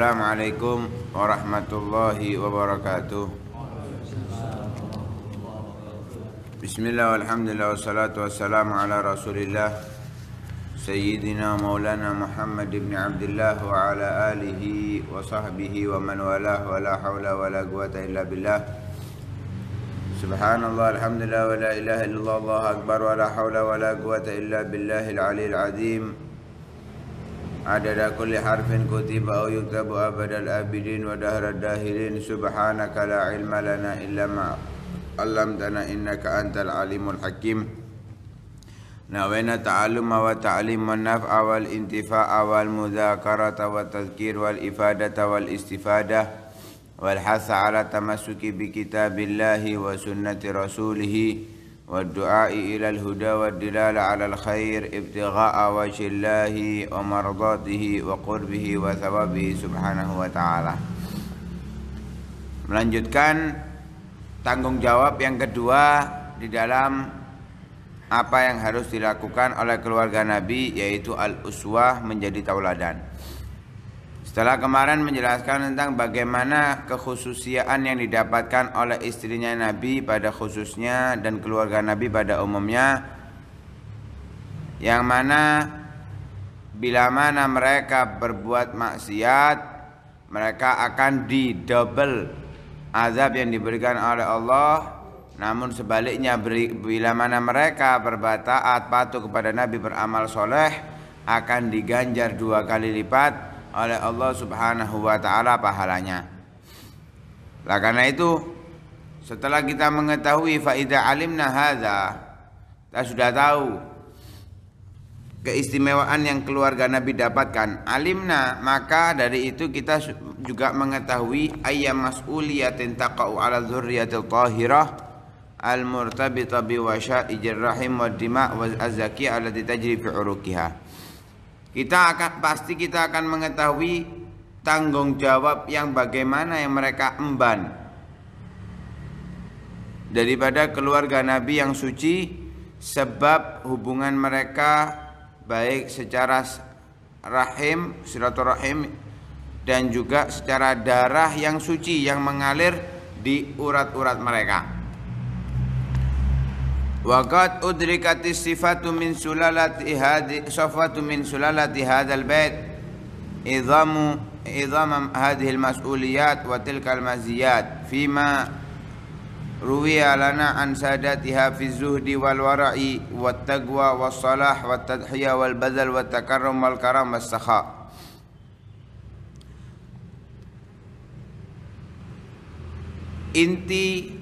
Assalamualaikum warahmatullahi wabarakatuh Bismillah walhamdulillah wassalatu wassalamu ala rasulillah Sayyidina maulana Muhammad ibn Abdullah wa ala alihi wa sahbihi wa man walah wa la hawla wa la quwata illa billah Subhanallah alhamdulillah wa la ilaha illallah Allah akbar wa la hawla wa la quwata illa billahil aliyil azim عدد كل حرف كتب أو يكتب أبد الآبدين ودهر الداهرين سبحانك لا علم لنا إلا ما علمتنا إنك أنت العليم الحكيم نوينا التعلم والتعليم والنفع والانتفاع والمذاكرة والتذكير والإفادة والاستفادة والحث على التمسك بكتاب الله وسنة رسوله والدعاء إلى الهدى والدلال على الخير ابتغاء وجه الله ومرضاته وقربه وثوابه سبحانه وتعالى. melanjutkan tanggung jawab yang kedua di dalam apa yang harus dilakukan oleh keluarga Nabi yaitu al-uswah menjadi tauladan. Setelah kemarin menjelaskan tentang bagaimana kekhususiaan yang didapatkan oleh istrinya Nabi pada khususnya dan keluarga Nabi pada umumnya yang mana bila mana mereka berbuat maksiat mereka akan didouble azab yang diberikan oleh Allah namun sebaliknya bila mana mereka berbataat patuh kepada Nabi beramal soleh akan diganjar dua kali lipat oleh Allah Subhanahu wa taala pahalanya. Lah karena itu setelah kita mengetahui faida alimna hadza, kita sudah tahu keistimewaan yang keluarga Nabi dapatkan. Alimna, maka dari itu kita juga mengetahui ayyam mas'uliyatin taqa'u 'ala dzurriyyatil qahirah al-murtabita bi wasya'ijir rahim wad dima' wal azaki allati tajri fi uruqiha. Kita akan pasti kita akan mengetahui tanggung jawab yang bagaimana yang mereka emban daripada keluarga Nabi yang suci sebab hubungan mereka baik secara rahim silaturahim dan juga secara darah yang suci yang mengalir di urat-urat mereka. وقد أدركت الصفة من سلالة هذه صفة من سلالة هذا البيت إضام إضام هذه المسؤوليات وتلك المزيات فيما روي لنا عن سادتها في الزهد والورع والتقوى والصلاح والتضحية والبذل والتكرم والكرم والسخاء انتي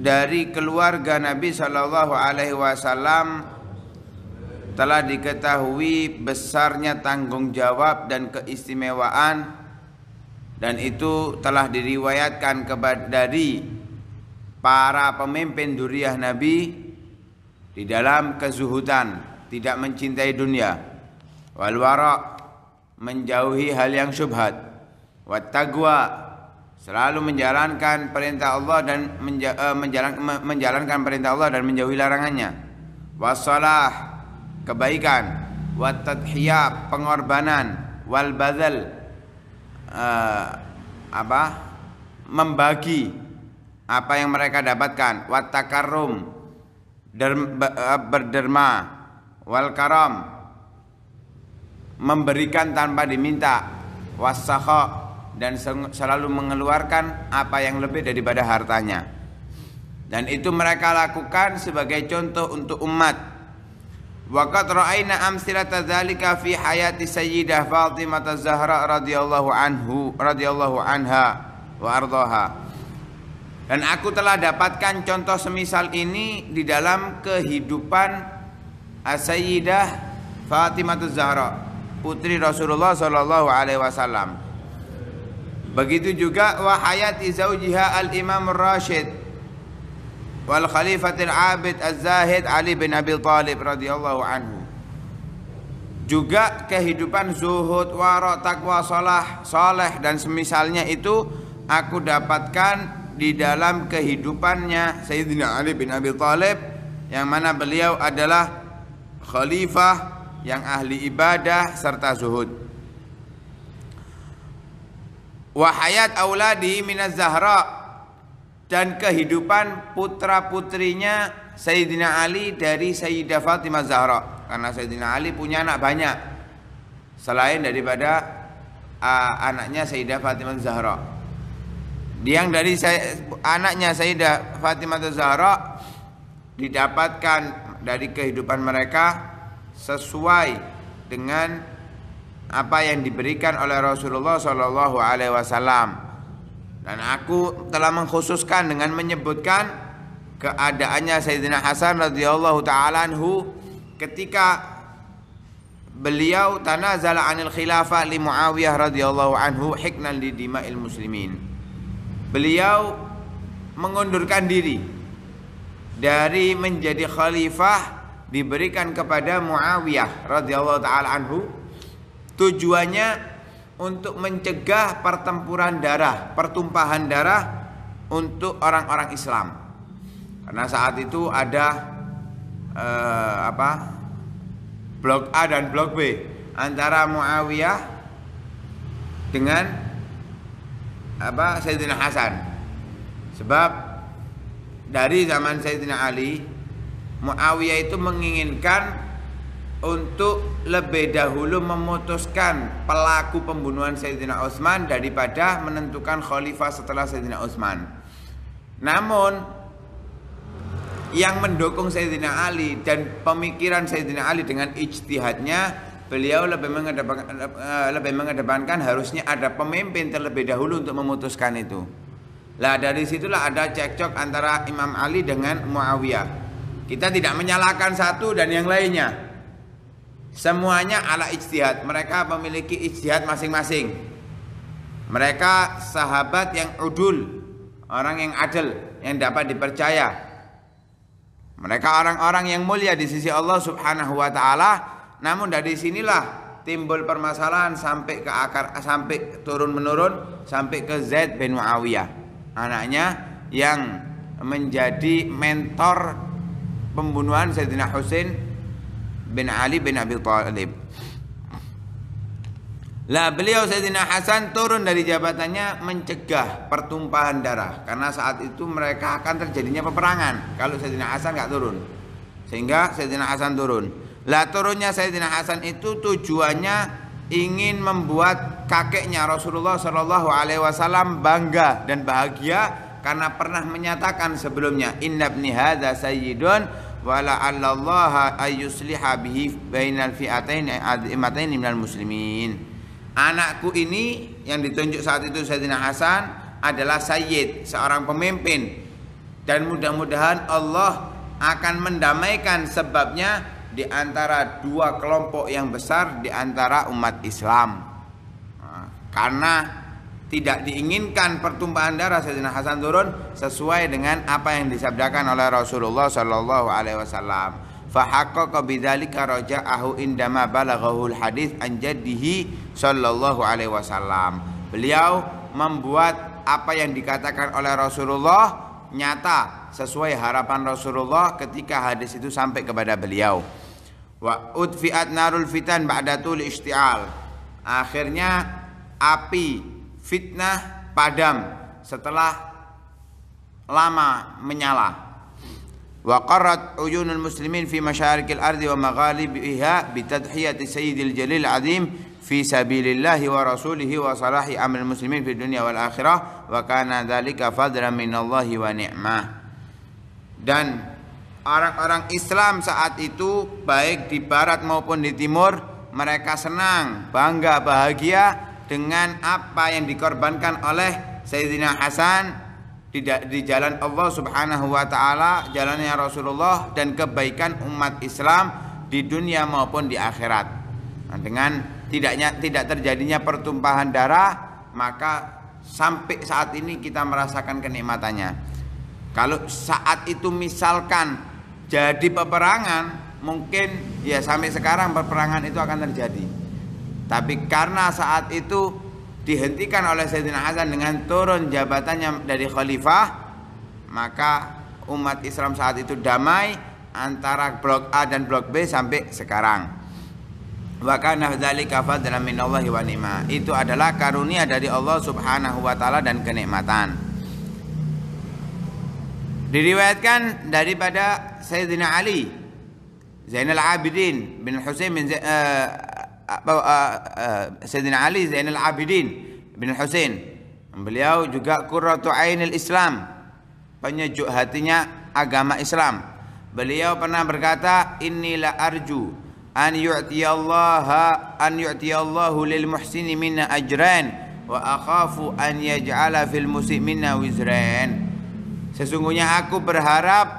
dari keluarga Nabi Shallallahu alaihi wasallam telah diketahui besarnya tanggung jawab dan keistimewaan dan itu telah diriwayatkan dari para pemimpin duriah Nabi di dalam kezuhudan, tidak mencintai dunia, wal menjauhi hal yang syubhat, wat selalu menjalankan perintah Allah dan menja, eh, menjalan, menjalankan perintah Allah dan menjauhi larangannya wasalah kebaikan watadhiyah pengorbanan wal uh, eh, apa membagi apa yang mereka dapatkan watakarum eh, berderma wal memberikan tanpa diminta wasakha dan selalu mengeluarkan apa yang lebih daripada hartanya. Dan itu mereka lakukan sebagai contoh untuk umat. Waqat ra'ayna amsilata dzalika fi hayati sayyidah Fatimah al zahra radhiyallahu anhu radhiyallahu anha wa ardhaha. Dan aku telah dapatkan contoh semisal ini di dalam kehidupan sayyidah Fatimah zahra putri Rasulullah sallallahu alaihi wasallam. Begitu juga wa hayati zaujiha al-Imam Rashid wal Khalifatil Abid Az-Zahid Ali bin Abi Thalib radhiyallahu anhu. Juga kehidupan zuhud, warok, takwa, solah soleh dan semisalnya itu aku dapatkan di dalam kehidupannya Sayyidina Ali bin Abi Thalib yang mana beliau adalah khalifah yang ahli ibadah serta zuhud wa hayat auladi minaz zahra dan kehidupan putra-putrinya Sayyidina Ali dari Sayyidah Fatimah Zahra karena Sayyidina Ali punya anak banyak selain daripada uh, anaknya Sayyidah Fatimah Zahra yang dari saya, anaknya Sayyidah Fatimah Zahra didapatkan dari kehidupan mereka sesuai dengan apa yang diberikan oleh Rasulullah Shallallahu Alaihi Wasallam dan aku telah mengkhususkan dengan menyebutkan keadaannya Sayyidina Hasan radhiyallahu taalaanhu ketika beliau tanazal anil khilafah li Muawiyah radhiyallahu anhu hiknan li dima'il muslimin. Beliau mengundurkan diri dari menjadi khalifah diberikan kepada Muawiyah radhiyallahu taala anhu Tujuannya untuk mencegah pertempuran darah, pertumpahan darah untuk orang-orang Islam. Karena saat itu ada eh, apa? Blok A dan blok B antara Muawiyah dengan apa Sayyidina Hasan. Sebab dari zaman Sayyidina Ali Muawiyah itu menginginkan untuk lebih dahulu memutuskan pelaku pembunuhan Sayyidina Utsman daripada menentukan khalifah setelah Sayyidina Utsman. Namun yang mendukung Sayyidina Ali dan pemikiran Sayyidina Ali dengan ijtihadnya beliau lebih mengedepankan, eh, lebih mengedepankan harusnya ada pemimpin terlebih dahulu untuk memutuskan itu. Lah dari situlah ada cekcok antara Imam Ali dengan Muawiyah. Kita tidak menyalahkan satu dan yang lainnya. Semuanya ala ijtihad. Mereka memiliki ijtihad masing-masing. Mereka sahabat yang udul, orang yang adil, yang dapat dipercaya. Mereka orang-orang yang mulia di sisi Allah Subhanahu wa taala. Namun dari sinilah timbul permasalahan sampai ke akar sampai turun menurun sampai ke Zaid bin Muawiyah. Anaknya yang menjadi mentor pembunuhan Zaidina Husin bin Ali bin Abi Thalib. Lah beliau Sayyidina Hasan turun dari jabatannya mencegah pertumpahan darah karena saat itu mereka akan terjadinya peperangan kalau Sayyidina Hasan nggak turun. Sehingga Sayyidina Hasan turun. Lah turunnya Sayyidina Hasan itu tujuannya ingin membuat kakeknya Rasulullah Shallallahu Alaihi Wasallam bangga dan bahagia karena pernah menyatakan sebelumnya innabni hadza sayyidun wala anallaha ayyusliha bihi bainal fi'atain adzimatain minal muslimin. Anakku ini yang ditunjuk saat itu Sayyidina Hasan adalah sayyid, seorang pemimpin. Dan mudah-mudahan Allah akan mendamaikan sebabnya di antara dua kelompok yang besar di antara umat Islam. Nah, karena tidak diinginkan pertumpahan darah Sayyidina Hasan turun sesuai dengan apa yang disabdakan oleh Rasulullah sallallahu alaihi wasallam. Fahakoh kabidali bidzalika ahu indama balaghahul hadis anjadihi Shallallahu sallallahu alaihi wasallam. Beliau membuat apa yang dikatakan oleh Rasulullah nyata sesuai harapan Rasulullah ketika hadis itu sampai kepada beliau. Wa udfiat narul fitan ba'datul isti'al. Akhirnya api fitnah padam setelah lama menyala. Wa qarrat uyunul muslimin fi masyarikil ardi wa maghalibiha bi tadhiyati sayyidil jalil azim fi sabilillahi wa rasulihi wa salahi amal muslimin fi dunia wal akhirah wa kana dhalika fadra minallahi wa ni'mah. Dan orang-orang Islam saat itu baik di barat maupun di timur mereka senang, bangga, bahagia dengan apa yang dikorbankan oleh Sayyidina Hasan di, di jalan Allah Subhanahu wa taala, jalannya Rasulullah dan kebaikan umat Islam di dunia maupun di akhirat. Nah, dengan tidaknya tidak terjadinya pertumpahan darah, maka sampai saat ini kita merasakan kenikmatannya. Kalau saat itu misalkan jadi peperangan, mungkin ya sampai sekarang peperangan itu akan terjadi. Tapi karena saat itu dihentikan oleh Sayyidina Hasan dengan turun jabatannya dari khalifah, maka umat Islam saat itu damai antara blok A dan blok B sampai sekarang. Wa kana wa Itu adalah karunia dari Allah Subhanahu wa taala dan kenikmatan. Diriwayatkan daripada Sayyidina Ali Zainal Abidin bin Husain bin Z uh, eh, Eh, eh, Sayyidina Ali Zainal Abidin bin Hussein beliau juga qurratu ainil Islam penyejuk hatinya agama Islam beliau pernah berkata innila arju an yu'tiyallaha an yu'tiyallahu lil muhsini minna ajran wa akhafu an yaj'ala fil musik muslimina wizran sesungguhnya aku berharap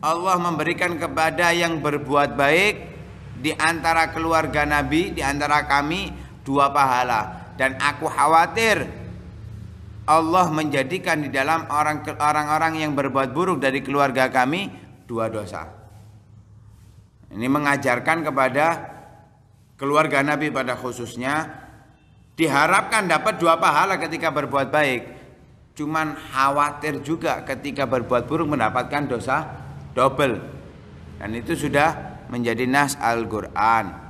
Allah memberikan kepada yang berbuat baik di antara keluarga Nabi, di antara kami dua pahala. Dan aku khawatir Allah menjadikan di dalam orang-orang yang berbuat buruk dari keluarga kami dua dosa. Ini mengajarkan kepada keluarga Nabi pada khususnya diharapkan dapat dua pahala ketika berbuat baik. Cuman khawatir juga ketika berbuat buruk mendapatkan dosa double. Dan itu sudah menjadi nas Al-Qur'an.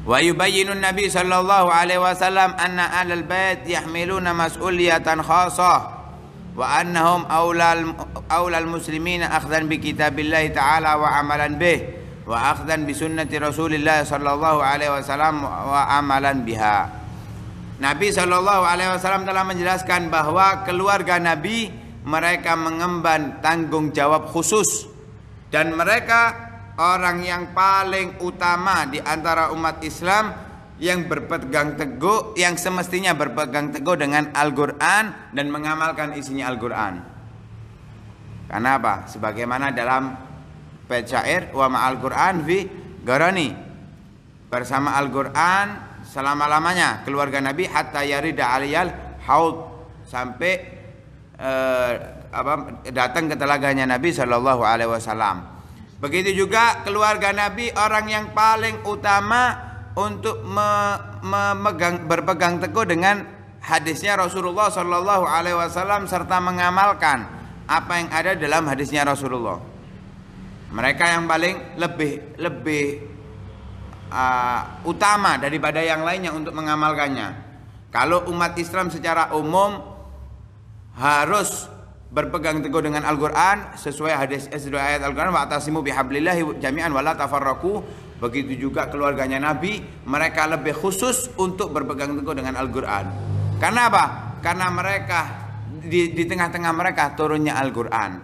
Wa yubayyinun Nabi sallallahu alaihi wasallam anna ahlul bait yahmiluna mas'uliyatan khassah wa annahum aulal aulal muslimina akhdan bi kitabillahi ta'ala wa amalan bih wa akhdan bi sunnati Rasulillah sallallahu alaihi wasallam wa amalan biha. Nabi Shallallahu Alaihi Wasallam telah menjelaskan bahwa keluarga Nabi mereka mengemban tanggung jawab khusus dan mereka orang yang paling utama di antara umat Islam yang berpegang teguh yang semestinya berpegang teguh dengan Al-Qur'an dan mengamalkan isinya Al-Qur'an. Karena apa? Sebagaimana dalam pecair wa wa ma'al Qur'an fi garani. Bersama Al-Qur'an selama-lamanya keluarga Nabi hatta yarida aliyal haud sampai eh, apa, datang ke telaganya Nabi Shallallahu Alaihi Wasallam. Begitu juga keluarga Nabi orang yang paling utama untuk memegang, berpegang teguh dengan hadisnya Rasulullah Shallallahu Alaihi Wasallam serta mengamalkan apa yang ada dalam hadisnya Rasulullah. Mereka yang paling lebih lebih uh, utama daripada yang lainnya untuk mengamalkannya. Kalau umat Islam secara umum harus berpegang teguh dengan Al-Qur'an sesuai hadis sesuai ayat Al-Qur'an atasimu bihablillahi jami'an wala tafarraqu begitu juga keluarganya Nabi mereka lebih khusus untuk berpegang teguh dengan Al-Qur'an karena apa karena mereka di, di tengah-tengah mereka turunnya Al-Qur'an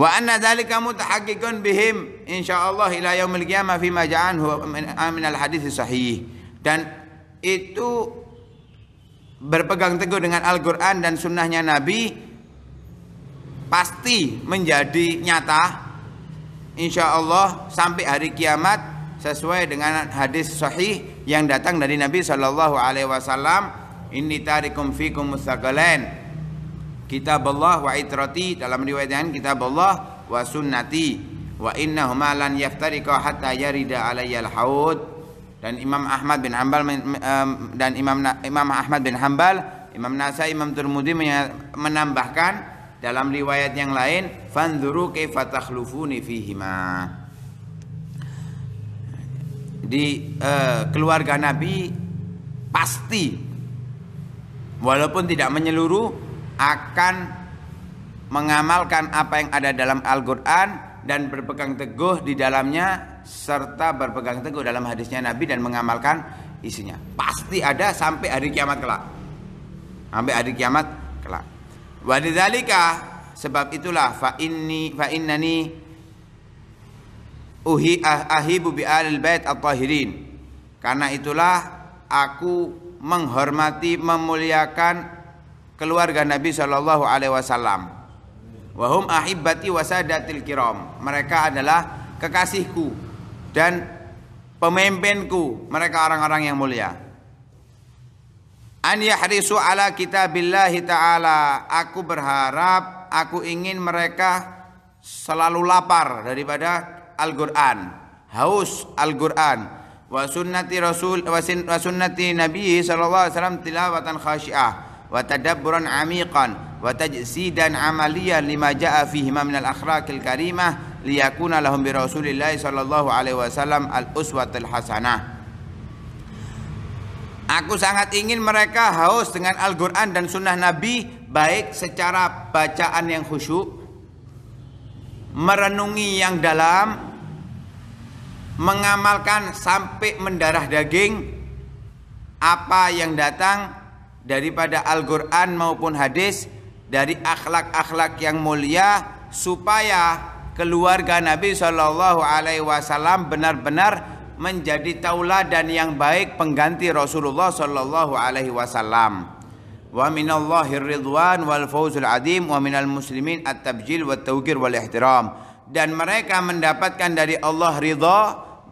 wa anna dzalika mutahaqqiqun bihim insyaallah ila yaumil qiyamah ja'an huwa min al-hadits sahih dan itu berpegang teguh dengan Al-Quran dan sunnahnya Nabi pasti menjadi nyata insya Allah sampai hari kiamat sesuai dengan hadis sahih yang datang dari Nabi Shallallahu Alaihi Wasallam ini tarikum fikum mustaqalain kitab Allah wa itrati dalam riwayatnya kitab Allah wa sunnati wa innahumalan lan yaftariqa hatta yarida alayyal haud dan Imam Ahmad bin Hanbal dan Imam Imam Ahmad bin Hanbal Imam Nasai Imam Turmudi menambahkan dalam riwayat yang lain fanzuru kaifa takhlufuni fihima di uh, keluarga Nabi pasti walaupun tidak menyeluruh akan mengamalkan apa yang ada dalam Al-Qur'an dan berpegang teguh di dalamnya serta berpegang teguh dalam hadisnya Nabi dan mengamalkan isinya. Pasti ada sampai hari kiamat kelak. Sampai hari kiamat kelak. Walidzalika sebab itulah fa inni fa innani uhi ahibu bi alil bait at-tahirin. Karena itulah aku menghormati memuliakan keluarga Nabi Shallallahu alaihi wasallam Wahum ahibbati wasadatil kiram. Mereka adalah kekasihku dan pemimpinku mereka orang-orang yang mulia an yahrisu ala kitabillahi ta'ala aku berharap aku ingin mereka selalu lapar daripada Al-Qur'an haus Al-Qur'an wa sunnati rasul wa sunnati nabi sallallahu alaihi wasallam tilawatan khasyiah wa tadabburan amiqan wa tajsidan amaliyan lima jaa fihi min al-akhlaqil karimah liyakuna lahum bi rasulillahi sallallahu alaihi wasallam al uswatul hasanah. Aku sangat ingin mereka haus dengan Al-Qur'an dan sunnah Nabi baik secara bacaan yang khusyuk, merenungi yang dalam, mengamalkan sampai mendarah daging apa yang datang daripada Al-Qur'an maupun hadis dari akhlak-akhlak yang mulia supaya keluarga Nabi Shallallahu Alaihi Wasallam benar-benar menjadi tauladan yang baik pengganti Rasulullah Shallallahu Alaihi Wasallam. Wa minallahir ridwan wal fauzul adim wa minal muslimin at tabjil wa tawqir wal ihtiram. Dan mereka mendapatkan dari Allah ridha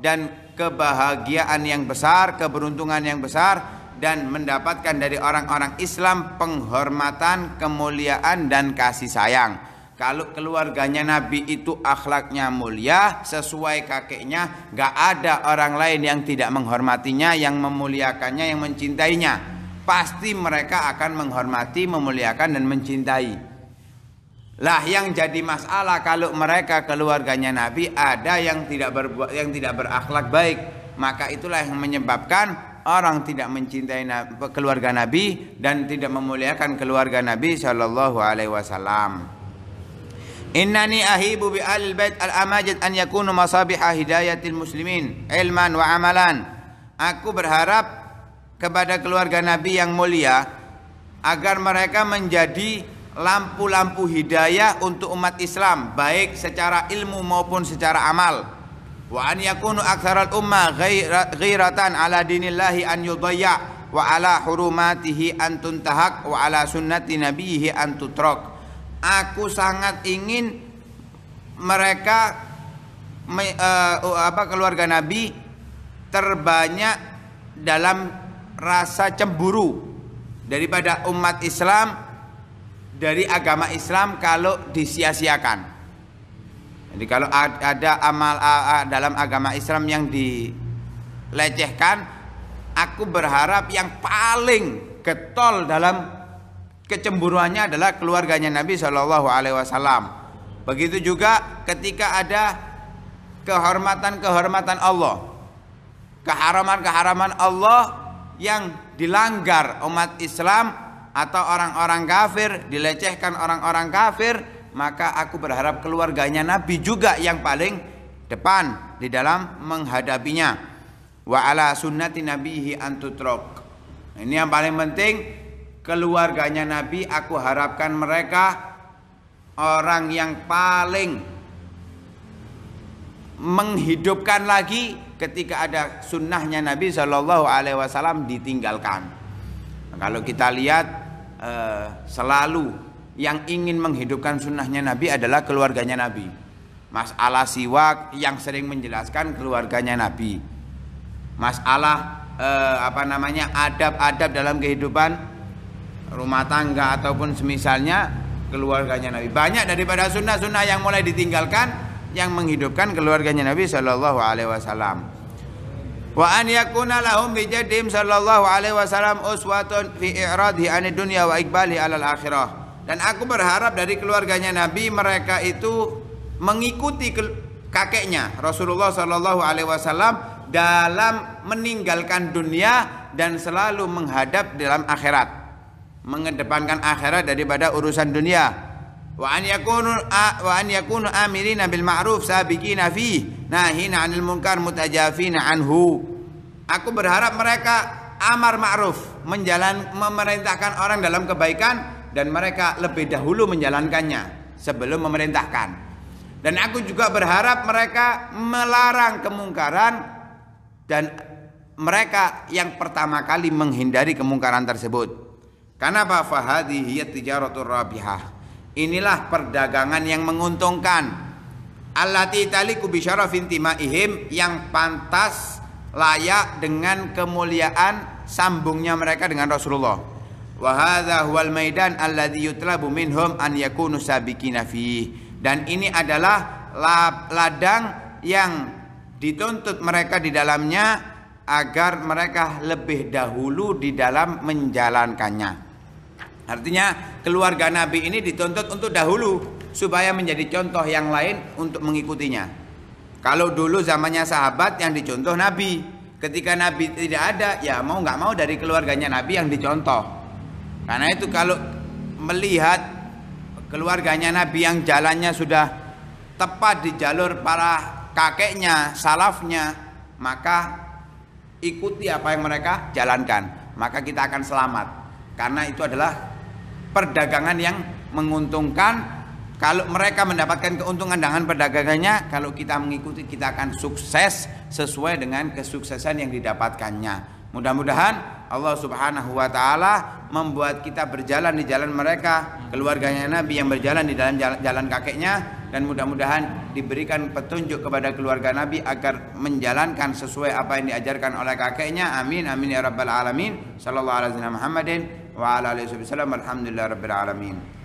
dan kebahagiaan yang besar, keberuntungan yang besar dan mendapatkan dari orang-orang Islam penghormatan, kemuliaan dan kasih sayang. Kalau keluarganya Nabi itu akhlaknya mulia, sesuai kakeknya, gak ada orang lain yang tidak menghormatinya, yang memuliakannya, yang mencintainya. Pasti mereka akan menghormati, memuliakan, dan mencintai. Lah yang jadi masalah kalau mereka keluarganya Nabi ada yang tidak berbuat yang tidak berakhlak baik, maka itulah yang menyebabkan orang tidak mencintai keluarga Nabi dan tidak memuliakan keluarga Nabi Shallallahu Alaihi Wasallam. Innani ahibu bi al bait al amajid an yakunu masabiha hidayatil muslimin ilman wa amalan. Aku berharap kepada keluarga Nabi yang mulia agar mereka menjadi lampu-lampu hidayah untuk umat Islam baik secara ilmu maupun secara amal. Wa an yakunu aktsaral umma ghairatan ala dinillahi an yudayya wa ala hurumatihi an tuntahak wa ala sunnati nabiyhi an tutrak aku sangat ingin mereka me, uh, apa keluarga Nabi terbanyak dalam rasa cemburu daripada umat Islam dari agama Islam kalau disia-siakan. Jadi kalau ada amal dalam agama Islam yang dilecehkan, aku berharap yang paling getol dalam kecemburuannya adalah keluarganya Nabi Shallallahu Alaihi Wasallam. Begitu juga ketika ada kehormatan-kehormatan Allah, keharaman-keharaman Allah yang dilanggar umat Islam atau orang-orang kafir, dilecehkan orang-orang kafir, maka aku berharap keluarganya Nabi juga yang paling depan di dalam menghadapinya. Wa ala sunnati nabihi antutrok. Ini yang paling penting keluarganya Nabi aku harapkan mereka orang yang paling menghidupkan lagi ketika ada sunnahnya Nabi Shallallahu Alaihi Wasallam ditinggalkan. Nah, kalau kita lihat eh, selalu yang ingin menghidupkan sunnahnya Nabi adalah keluarganya Nabi. Masalah siwak yang sering menjelaskan keluarganya Nabi. Masalah eh, apa namanya adab-adab dalam kehidupan rumah tangga ataupun semisalnya keluarganya Nabi. Banyak daripada sunnah-sunnah yang mulai ditinggalkan yang menghidupkan keluarganya Nabi Shallallahu Alaihi Wasallam. Wa an yakuna lahum bi jaddim sallallahu alaihi wasallam uswatun fi i'radhi an dunya wa iqbali alal akhirah. Dan aku berharap dari keluarganya Nabi mereka itu mengikuti kakeknya Rasulullah sallallahu alaihi wasallam dalam meninggalkan dunia dan selalu menghadap dalam akhirat mengedepankan akhirat daripada urusan dunia wa an yakunu wa an yakunu amirina bil ma'ruf sabiqina fi nahina 'anil munkar mutajafina anhu aku berharap mereka amar ma'ruf menjalan memerintahkan orang dalam kebaikan dan mereka lebih dahulu menjalankannya sebelum memerintahkan dan aku juga berharap mereka melarang kemungkaran dan mereka yang pertama kali menghindari kemungkaran tersebut. Karena apa? Fahadi hiya tijaratul rabihah. Inilah perdagangan yang menguntungkan. Allati taliku bisyarafin tima'ihim yang pantas layak dengan kemuliaan sambungnya mereka dengan Rasulullah. Wa hadza huwal maidan alladhi yutlabu minhum an yakunu sabiqina fihi. Dan ini adalah ladang yang dituntut mereka di dalamnya agar mereka lebih dahulu di dalam menjalankannya. Artinya keluarga Nabi ini dituntut untuk dahulu supaya menjadi contoh yang lain untuk mengikutinya. Kalau dulu zamannya sahabat yang dicontoh Nabi, ketika Nabi tidak ada, ya mau nggak mau dari keluarganya Nabi yang dicontoh. Karena itu kalau melihat keluarganya Nabi yang jalannya sudah tepat di jalur para kakeknya, salafnya, maka ikuti apa yang mereka jalankan. Maka kita akan selamat. Karena itu adalah perdagangan yang menguntungkan. Kalau mereka mendapatkan keuntungan dengan perdagangannya, kalau kita mengikuti kita akan sukses sesuai dengan kesuksesan yang didapatkannya. Mudah-mudahan Allah Subhanahu wa taala membuat kita berjalan di jalan mereka, keluarganya Nabi yang berjalan di dalam jalan, jalan kakeknya dan mudah-mudahan diberikan petunjuk kepada keluarga Nabi agar menjalankan sesuai apa yang diajarkan oleh kakeknya. Amin amin ya rabbal alamin. Sallallahu alaihi wasallam Muhammadin وعلى آله وصحبه وسلم الحمد لله رب العالمين